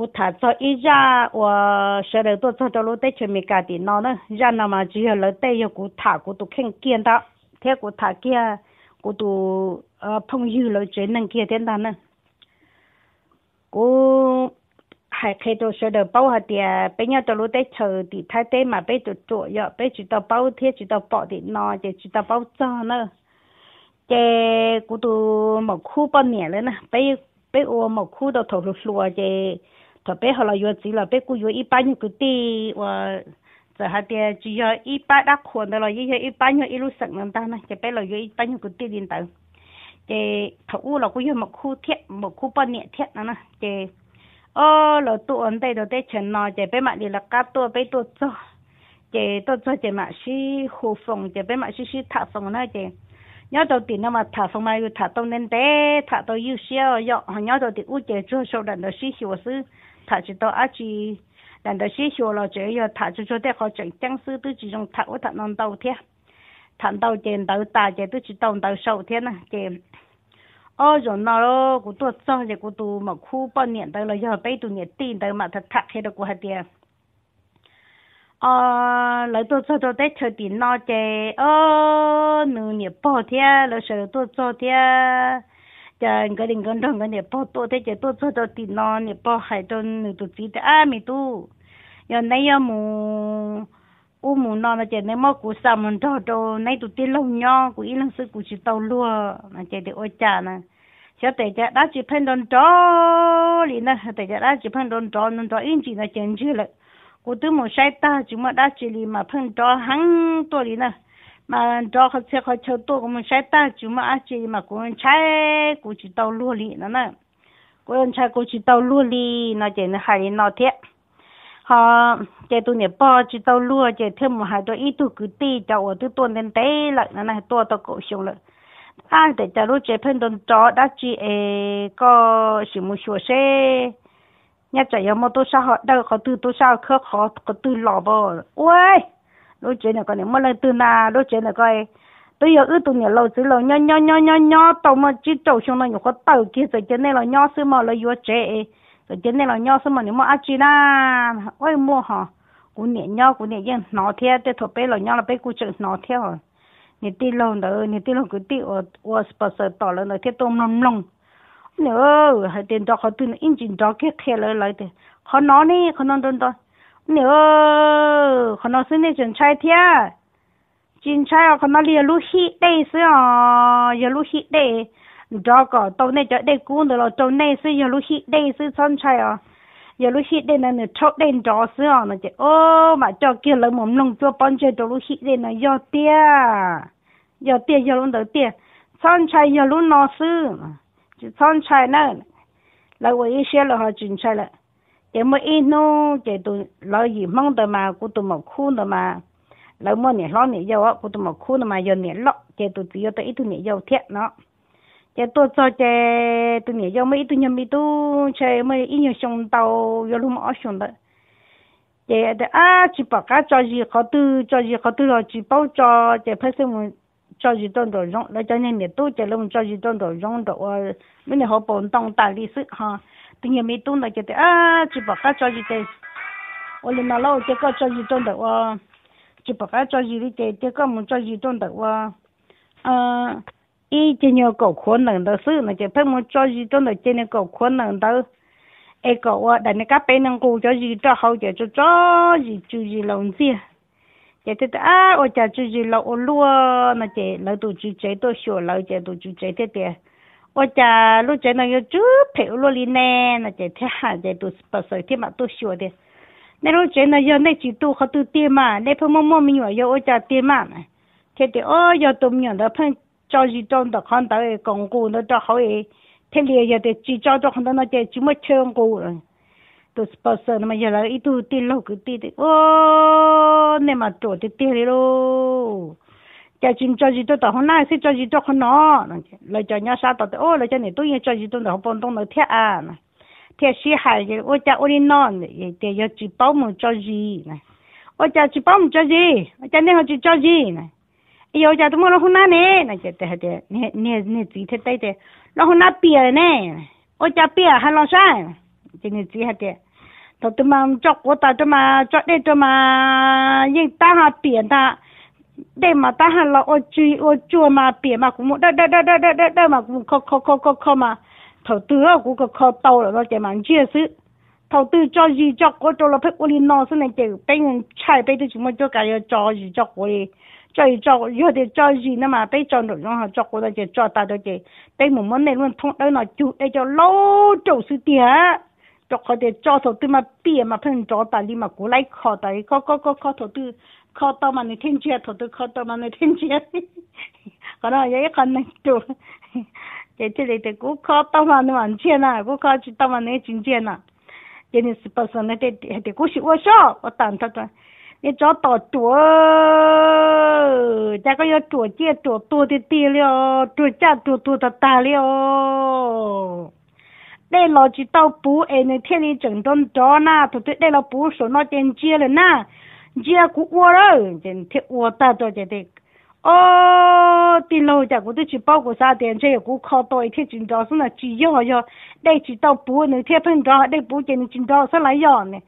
cụ thả cho ít ra và sẽ được tôi cho cho lúc tết chuẩn bị cả tiền nó nữa ra nào mà chỉ là lúc tết giờ cụ thả cụ tụ khen kiên đó thế cụ thả kia cụ ờ, phong dư lời chuyện năng kia tiền đó nữa cụ hay khi tôi sẽ được bảo hạt tiền bây giờ tôi lúc tết chờ thì thay tết mà bây giờ chỗ giờ bây giờ tôi bảo thế chỉ tôi bảo thì nó chỉ tôi bảo cho nữa chế cụ tụ một khu bao nhiêu nữa nè bây bây giờ một khu đầu thầu lúa chế 特别好了月子了，别个月一般个地我。giờ hai tia chỉ giờ ít ba đã khuôn đó là giờ ít ba nhiêu ít lúc sẵn lần ta này, cái bé là giờ ít ba nhiêu cái tiền điện tử, cái thầu là cũng giờ một khu thiết một khu bao nhiêu thiết nữa nè, cái ô là tụ ấn đây đó để chuyển nó, cái bé mà đi là cá tua bé tua cho, cái tua cho cái mà xí hồ phong, cái bé mà xí xí thả nữa cái nhớ đầu tiên nó mà thả phong mà thả tông nên té thả tông yêu xíu, nhớ đầu tiên u chế cho sâu đần đó xí hiểu xứ thà chỉ đó à chỉ lần đó xí xíu là chỉ thà chỉ cho để họ chỉnh trang sư tư chỉ dùng thà ở đầu thế thà đầu tiền đầu ta chỉ tư chỉ đầu đầu sâu thế nè chỉ rồi nó lo cũng tôi xong rồi cũng mà khu bao nhiêu tới là giờ bây tôi nhiệt tin mà thật thật hết được của hạt tiền ờ lấy tôi cho tôi tết chơi tiền nó chơi ờ nửa nhiệt bao thế lấy sợ tôi cha người đình con trong cái này bỏ tổ thế chế tổ cho tôi thì non, này bỏ hai trong người tôi chỉ thế à mi tu giờ này giờ mu u mu non là chế này mà cú sao mình cho cho này tôi tiền lâu nhau cú ít lần sự cú chỉ tàu lúa mà chế để ôi cha nè cho tệ cha đã chỉ phân đòn cho liền nè tệ cha đã chỉ phân đòn cho nên cho yên chỉ là chén chưa lại cú tư mu sai ta chúng mà đã chỉ liền mà phân cho hắn tôi liền nè mà đó họ sẽ họ chờ tôi cũng sẽ ta chú mà chị mà cũng chơi, cũng chỉ tàu lúa lì nữa nè cũng chơi cũng chỉ tàu lúa lì nó chỉ là hai nó thiệt, họ chỉ tôi nè bỏ chỉ tàu lúa chỉ thêm một hai đôi ít tôi cứ tì cho ở tôi tuần đến tết lại nữa này tôi tao cổ xuống rồi à để cho lúc chế phân tuần chó đã chị có gì một sửa xe nhà chạy có một tôi sao họ đâu có từ tôi sao khóc họ có từ lò bò ôi lúc chuyện này coi này mới lên từ na lúc chuyện này coi tôi giờ ư tụi nhỏ lâu xứ lâu nho nho nho nho nho tàu mà chỉ trầu xuống nó nhỏ có tàu kia rồi cho nên là nho xứ mà là vừa trẻ rồi cho nên là nho xứ mà nếu mà ăn chi na ôi mua hả cú nhẹ nho cú nhẹ yên nó theo để thổi bé là nho là bé cú chữ nó theo rồi nè tí lâu nữa nè tí lâu cứ tí ở ở bờ sờ tỏ lên rồi thế tôm lông lông nữa hai tiền đó họ tự nó in chỉnh đó cái theo lại lại thế họ nói nè họ nói đơn đó nữa còn nó xin để chuẩn trai thế à? chính trai còn nó liền lúc hít đây xí à giờ lúc hít đây đó có tàu này chở đây cũng được rồi tàu này xí giờ lúc hít đây xí xong trai à giờ lúc hít đây là nửa chốt đây xí à nó chỉ ô mà cho kia là mồm lông cho bắn chơi đó lúc hít đây là giờ tia giờ tia giờ lúc đầu tia xong trai giờ lúc nó xí xong trai nữa là với ý xe là họ chính trai chỉ mới ít nó chỉ tụ lấy gì mong tụi mà cũng tụi mà khu tụi mà lấy mua nhẹ lo nhẹ dầu á cô tụi mà khu tụi mà giờ nhẹ lo chỉ tụi chỉ cho tụi ít tụi nhẹ dầu thiệt nó chỉ tụi cho chỉ tụi nhẹ dầu ít tụi nhầm mấy tụi chỉ mấy ít nhiều sông tàu giờ lúc mà ở đó chỉ để à chỉ bảo cá cho gì khó tư cho gì khó tư rồi chỉ bảo cho chỉ phát sinh một cho gì đơn đồ rong lấy cho nên nhẹ tụi chỉ lúc cho gì đơn đồ rong đồ mình họ bổn tông tài lý sự ha tự nhiên mấy tuần này cái à chỉ bảo cá cho gì thế ô lên mà lâu cái cá cho gì tuần được à chỉ bảo cá cho gì đi thế cái cá muốn cho gì tuần được à à ý chỉ nhiều cậu khốn nạn đó sự này chỉ phải muốn cho gì tuần được chỉ nhiều cậu khốn nạn đó ai cậu à đại này cá bé năng cố cho gì cho hậu chỉ cho cho gì chú gì lòng gì chị thế à ô cha chú gì lâu ô lúa nó chỉ lâu tụ chú chế tôi sửa lâu chỉ tụ chú chế thế thế 我家老家那要猪偏那里呢，那几天还在都是不少店嘛，都小的。那老家那要那几多好多店嘛，那碰么么没有要我家店嘛。天天哦要都没有那碰着一招的看到会光顾那到好诶，天天有的招着看到那点就没唱歌了，都是不少那么原来一度店六个店的哦，那么多的店里喽。cái chim cho gì tôi tao hôm nay sẽ cho gì tôi không nó lời cho nhau sao tao ô lời cho này tôi cho gì tôi học bông đông nó thiệt à thiệt sĩ hại cái ô cha ô đi non để giờ chỉ bảo mình cho gì này ô cha chỉ bảo mình cho gì ô cha nên họ chỉ cho gì này ý ô cha tôi muốn nó hôm nay nè này chết thế thế nè nè nè chỉ thế đây thế nó hôm nay bia nè ô cha bia hay lo sai chỉ nè chỉ thế tôi tôi mà cho cô ta tôi mà cho đây tôi mà nhưng ta học biển ta để mà ta hẳn là ô chui ô chua mà bể mà cũng đơ đơ đơ đơ đơ đơ đơ mà cũng khó khó khó khó khó mà thầu tư á cũng có khó tàu là nó chỉ mang chia sự thầu tư cho gì cho có cho là phải ô linh nó xin anh chỉ bây giờ chạy bây giờ chúng mình cho cái ờ, cho gì cho có đi cho gì cho giờ thì cho gì nữa mà bây giờ nội dung họ cho có là cho ta đó chỉ đây một món này luôn thông đây nó chịu đây cho lâu trâu sự tiền cho họ để cho thầu tư mà bể mà phân cho ta đi mà cố lấy khó tại có có có có thầu tư 考到嘛呢天阶，他都考到嘛呢天阶，可能也考能多。在这里的，我考到嘛的万阶了，我考去到嘛呢金阶了。今天是八岁那点点得我是我说我当他的。你找到多，这个要多见多多的对了，多见多多的大了。那老几到不，哎，那天天整顿多呢，偷偷那老不少那点接了呢。你要过过了，今天我大到真听。哦，电脑家我在去包裹啥这器？古考多一天，全都是那记忆哦。得住到补呢，贴判断得补钱，你判断啥来样呢？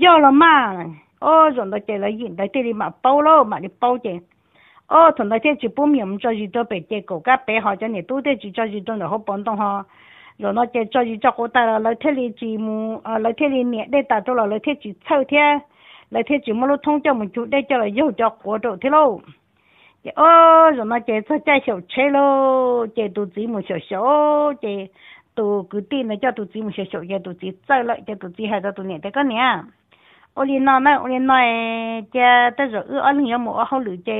要了嘛？哦，让他再了认来这里买包喽，买你包钱。哦，从那天住报名，再住到别结果，干别好在你都得住再住到好帮动哈。让那再再住做，好大了，老天你字母啊，来听你念得大到了，来听住抽天。lại thế chỉ mà nó thông cho mình chủ đây cho là yêu cho của chỗ thế lâu chị ơ rồi nó chị cho chạy sầu chế lô chị tụ chỉ một xe, sầu chị tụ cứ tin là cho tụ chỉ một sầu sầu chị tụ chỉ chạy lại chị tụ chỉ hai cho tụ nhẹ cái này, ô liền nói nói ô liền nói chị tới rồi ư ăn nhiều một hậu lử chị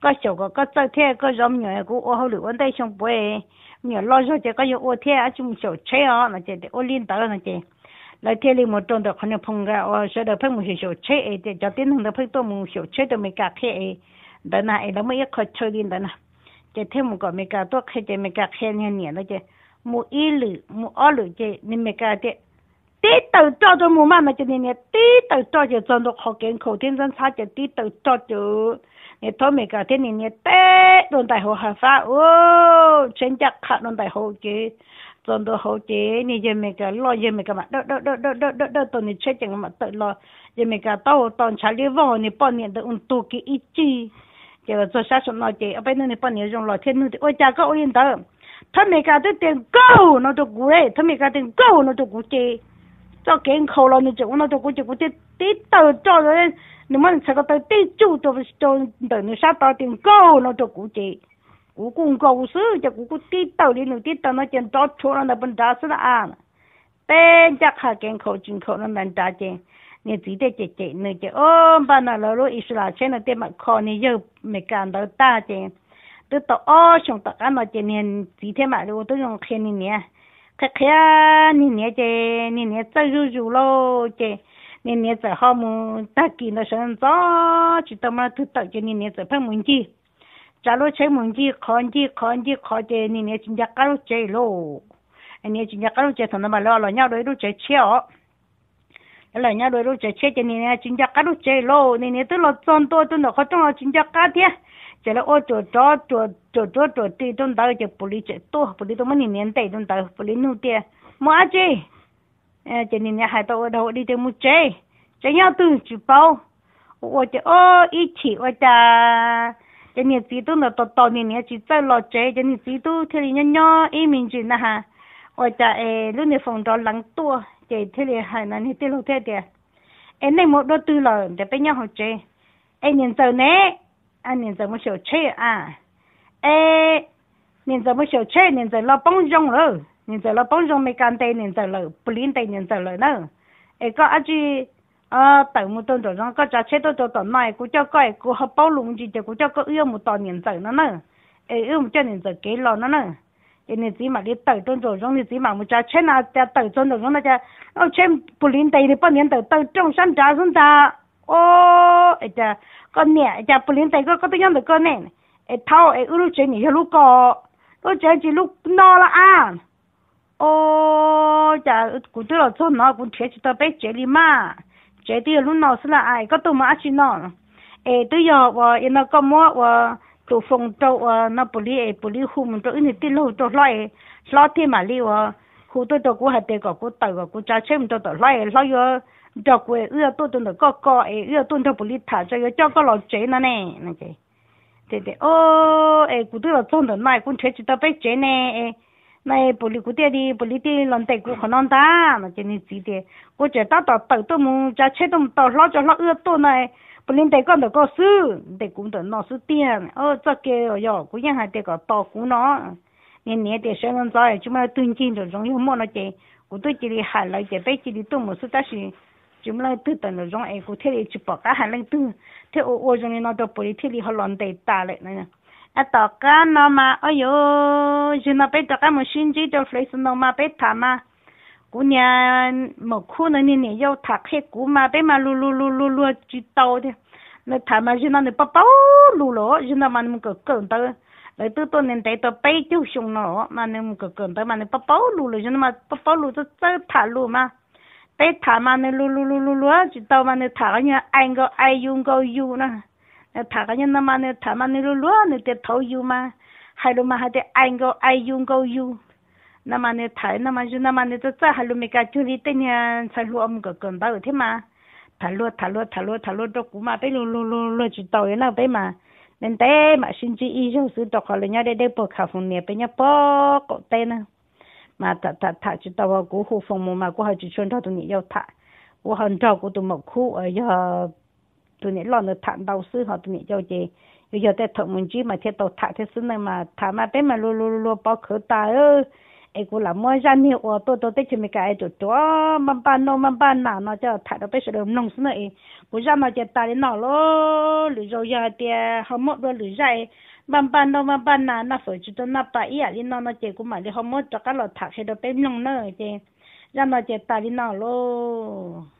có sầu có có chạy thế có rong nhỏ cũng ô hậu lử ăn đây xong bơi nhỏ lo cho chị có yêu ô thế chúng sầu chế ó là chị ô liền tới là chị 来天里么种的可能碰个，我晓得碰木些小车哎的，叫电动的碰多木小车都没敢开哎，等那哎那么一块车的等那，这天木个没敢多开的没敢开两年了这，木一路木二路这你没敢的，低头照着木慢慢就你你低头照就装到好健康，天生差就低头照就。你都没搞天你你得弄大好合法哦，全家看弄大好去。xong đó hậu chế nè giờ mình cả lo giờ mình cả mà đỡ đỡ đỡ đỡ đỡ đỡ đỡ tôi nè chết chẳng mà tự lo giờ mình cả tàu tàu chả lý vò nè bao nhiêu tự ung tu cái ít chí giờ tôi sát xong nói chị ở bên nơi bọn nè dùng lo thiên nơi ôi cha có ôi yên tờ thằng mình cả tới tiền câu nó cho cú đấy thằng mình cả tiền câu nó cho cú chị cho kiến khâu lo nè chịu nó cho cú chịu cú chị tí tờ cho rồi nếu mà chả có tới tí chú cho cho tự nè sát tao tiền câu nó cho cú chị 我公告事就我我跌倒的，侬跌倒那件到错了那本打死了啊！白家还跟口进口那门打件，你自己姐姐那就哦，把那老路一时拿钱了，对嘛？靠你又没干到打件，都到哦，想到俺那今年几天嘛，我都用看你年，看看你年这你年走肉肉喽这。你年子好么？咱给那生早，就他妈都到就你年子碰门去。chalo che mungi khonji khonji khoje ni ne chinja karu che lo ni chinja karu che thon ma lo lo nya lo che cheo lo nya lo che che che ni ne chinja karu che lo ni ne to lo chon to to no khotong chinja ka thia che lo o to to to to to to ti don da che puli che to puli to mani nen tai don da puli nu te mo a che e che ni ne hai to do đi te mu che che nya tu chi pao o che o ichi o cho nên chỉ tu nó tọt tọt nên chỉ chơi lo chơi cho nên chỉ tu thế này nhỏ ý mình chỉ nha, ha ở chợ ấy lúc này phòng đó lắng tua chỉ thế này hay là như thế lúc thế đấy em này một đôi tư lời để bây nhau học chơi em nhìn giờ nè anh à, nhìn giờ mới sửa chơi à em nhìn giờ mới sửa chơi nhìn giờ lo bông rong rồi nhìn giờ lo bông rong mấy can tây nhìn giờ lo bling tây nhìn giờ lo nữa em có anh chị à tàu một tuần rồi có trả chết tôi tôi tuần này cũng cho coi cũng học bao lùng gì chứ cũng cho có yêu một tuần nhận giải nó nữa ấy yêu một tuần nhận giải kế lo nó nữa cái này chỉ mà đi tàu tuần rồi rồi chỉ mà một trả chết nào trả tàu tuần rồi rồi nó trả nó chết bù lính tây thì bao nhiêu tàu tàu trong được con nè ấy thao ấy ưu lúc chơi nhỉ lúc có lúc chỉ lúc no là à ô trả cũng tôi là thôi nó cũng chết chỉ tao bé chơi đi mà chế tiêu lúc nào là ai có tụi mà chỉ nó ê tôi giờ và nó có mua và tụ phong trâu và nó bù lì, ê bù li khu mình trâu nên tiêu lâu trâu lại lo thì mà li và khu tôi tôi cũng hay tiêu có cũng tàu có cũng cha chơi mình trâu tàu lại lại giờ trâu quê ưa tôi tôi nó có có ê ưa tôi trâu bù li thả cho giờ cho có lo chế nè nè cái, thế thế ô ê cũng tôi là trông được này cũng chơi chỉ tao biết chế nè này bù lì cụ tiền đi bù lì tiền lần tay cụ khó non ta mà chỉ nên chỉ tiền cụ chỉ ta tao tao tôi muốn cho chết tôi tao lo cho lo ưa tôi này bù con được có sư tay cũng nó sư tiền ô cho kia rồi yo cụ nhà hai tay có to cụ nó nên nè để xem nó rồi chúng mà tuyên chiến rồi giống mua nó chỉ cụ tôi chỉ đi hại lại chỉ bây chỉ đi tôi một số ta chỉ chúng là tự tận rồi giống ai cụ thế thì chụp bọc cả hai lần tự thế ô ô giống như nó tôi bù lì thế thì họ lần tay ta à tỏ cá nó mà ôi yo chứ nó bé tỏ cá một sinh chỉ cho phải nó mà bé thả mà cú nhà một khu nó nè nè yêu thả hết mà bé mà lu lu lu lu lu chỉ tàu đi nó thả mà chứ nó nó bao bao lu lỗ chứ nó mà nó cỡ cỡ tao lấy từ tôi nên thấy tôi bé chú sùng nó mà nó cỡ cỡ tao mà nó bao bao lu lỗ chứ nó mà bao bao lu tôi thả lu mà bé thả mà nó lu lu lu lu lu chỉ tàu mà nó thả cái nhà anh go ai dùng go dùng nữa thả cái nhân mà nè thả mà nè luôn luôn để thấu yêu mà hay luôn mà hay để anh go ai yêu go yêu nà nè thả nà mà chứ nè tôi chắc hay luôn mình cả chú đi tên nhà sai luôn ông có cần bao mà thả luôn thả luôn thả luôn thả luôn đâu cũng mà bé luôn luôn luôn luôn chỉ tàu nào bé mà nên té mà xin chị ý cho sự đọc hỏi nhau để để bỏ khảo nè bé nhau bỏ cổ tên à mà thả thả thả chỉ tàu của khu phòng mà của họ chỉ chuyên thao tụi nhau thả của hàng trâu của tụi một khu ở giờ tụi nè lo nó thản đầu sư họ tụi nè cho chị bây giờ tết thằng mình chỉ mà thiệt tàu thả thế sư này mà thả mà bé mà lu lu lu lu bao khử ta ơ ai cũng là mua ra nhiều ô tô tôi tết cho mình cái chỗ chỗ mắm ban nó mắm ban nào nó cho thả đâu bé sẽ đầm nông sư này cũng ra mà chỉ ta đến nó lô lười rồi giờ thì họ mất rồi lười ra mắm ban đâu mắm ban nào nó phải chỉ cho nó bảy à đi nó nó chỉ cũng mà đi họ mất cho cái lọ thả khi đâu bé nông nữa chị ra nó chết ta đến nó lô